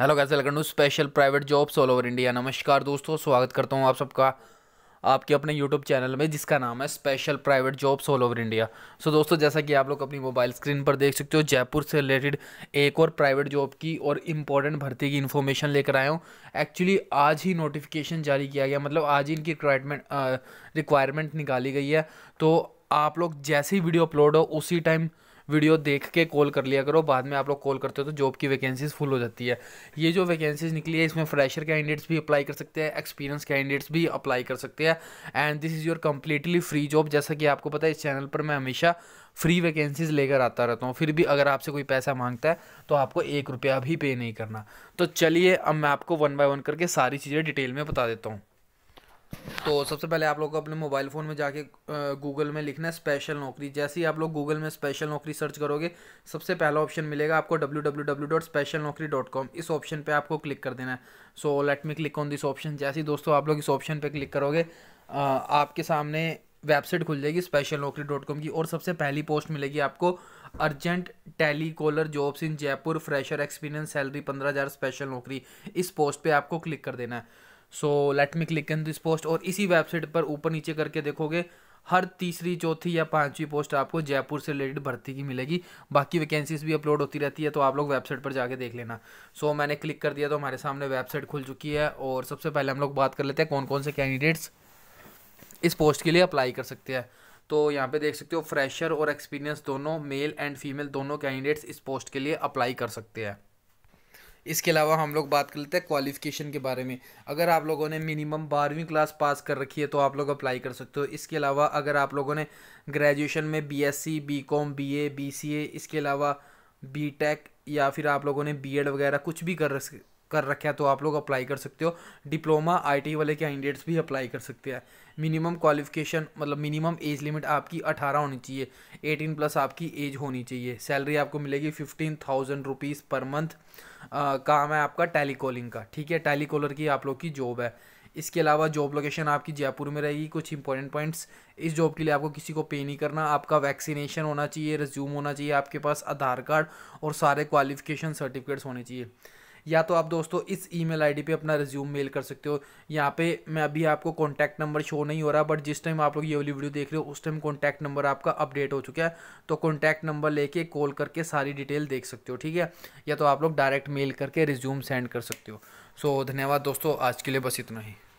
hello कैसे welcome to special private jobs all over India नमस्कार दोस्तों स्वागत करता हूँ आप सबका आपके अपने यूट्यूब चैनल में जिसका नाम है special private jobs all over India so दोस्तों जैसा कि आप लोग अपनी मोबाइल स्क्रीन पर देख सकते हो जयपुर से रिलेटेड एक और प्राइवेट जॉब की और इम्पॉर्टेंट भर्ती की इन्फॉर्मेशन लेकर आया हूँ एक्चुअली आज ही नोटिफिकेशन जारी किया गया मतलब आज ही इनकी रिक्वायरमेंट रिक्वायरमेंट निकाली गई है तो आप लोग जैसे ही वीडियो अपलोड हो उसी टाइम वीडियो देख के कॉल कर लिया करो बाद में आप लोग कॉल करते हो तो जॉब की वैकेंसीज़ फुल हो जाती है ये जो वैकेंसीज़ निकली है इसमें फ्रेशर कैंडिडेट्स भी अप्लाई कर सकते हैं एक्सपीरियंस कैंडिडेट्स भी अप्लाई कर सकते हैं and this is your completely free job जैसा कि आपको पता है इस चैनल पर मैं हमेशा फ्री वैकेंसीज लेकर आता रहता हूँ फिर भी अगर आपसे कोई पैसा मांगता है तो आपको एक रुपया भी पे नहीं करना तो चलिए अब मैं आपको वन बाय वन करके सारी चीज़ें डिटेल में बता देता हूँ तो सबसे पहले आप लोग को अपने मोबाइल फ़ोन में जाके गूगल में लिखना है स्पेशल नौकरी जैसे ही आप लोग गूगल में स्पेशल नौकरी सर्च करोगे सबसे पहला ऑप्शन मिलेगा आपको कॉम इस ऑप्शन पे आपको क्लिक कर देना है so let me click on this option जैसे ही दोस्तों आप लोग इस ऑप्शन पे क्लिक करोगे आपके सामने वेबसाइट खुल जाएगी स्पेशल नौकरी डॉट कॉम की और सबसे पहली पोस्ट मिलेगी आपको urgent telecaller jobs in Jaipur fresher experience salary पंद्रह हज़ार स्पेशल नौकरी इस पोस्ट पर आपको क्लिक कर देना है so let me click in this post और इसी वेबसाइट पर ऊपर नीचे करके देखोगे हर तीसरी चौथी या पांचवी पोस्ट आपको जयपुर से रिलेटेड भर्ती की मिलेगी बाकी वैकेंसीज भी अपलोड होती रहती है तो आप लोग वेबसाइट पर जाके देख लेना सो so, मैंने क्लिक कर दिया तो हमारे सामने वेबसाइट खुल चुकी है और सबसे पहले हम लोग बात कर लेते हैं कौन कौन से कैंडिडेट्स इस पोस्ट के लिए अप्लाई कर सकते हैं तो यहाँ पे देख सकते हो फ्रेशर और एक्सपीरियंस दोनों मेल एंड फीमेल दोनों कैंडिडेट्स इस पोस्ट के लिए अप्लाई कर सकते हैं इसके अलावा हम लोग बात कर लेते हैं क्वालिफ़िकेशन के बारे में अगर आप लोगों ने मिनिमम बारहवीं क्लास पास कर रखी है तो आप लोग अप्लाई कर सकते हो इसके अलावा अगर आप लोगों ने ग्रेजुएशन में बीएससी, बीकॉम, बीए, बीसीए इसके अलावा बीटेक या फिर आप लोगों ने बीएड वगैरह कुछ भी कर कर रखे हैं तो आप लोग अप्लाई कर सकते हो डिप्लोमा आईटी वाले कैंडिडेट्स भी अप्लाई कर सकते हैं मिनिमम क्वालिफिकेशन मतलब मिनिमम एज लिमिट आपकी अठारह होनी चाहिए एटीन प्लस आपकी एज होनी चाहिए सैलरी आपको मिलेगी fifteen thousand rupees per month काम है आपका टेलीकॉलिंग का ठीक है टेलीकॉलर की आप लोग की जॉब है इसके अलावा जॉब लोकेशन आपकी जयपुर में रहेगी कुछ इंपॉर्टेंट पॉइंट्स इस जॉब के लिए आपको किसी को पे नहीं करना आपका वैक्सीनेशन होना चाहिए रिज्यूम होना चाहिए आपके पास आधार कार्ड और सारे क्वालिफिकेशन सर्टिफिकेट्स होने चाहिए या तो आप दोस्तों इस ईमेल आईडी पे अपना रिज्यूम मेल कर सकते हो यहाँ पे मैं अभी आपको कॉन्टैक्ट नंबर शो नहीं हो रहा बट जिस टाइम आप लोग ये वाली वीडियो देख रहे हो उस टाइम कॉन्टैक्ट नंबर आपका अपडेट हो चुका है तो कॉन्टैक्ट नंबर लेके कॉल करके सारी डिटेल देख सकते हो ठीक है या तो आप लोग डायरेक्ट मेल करके रिज्यूम सेंड कर सकते हो सो धन्यवाद दोस्तों आज के लिए बस इतना ही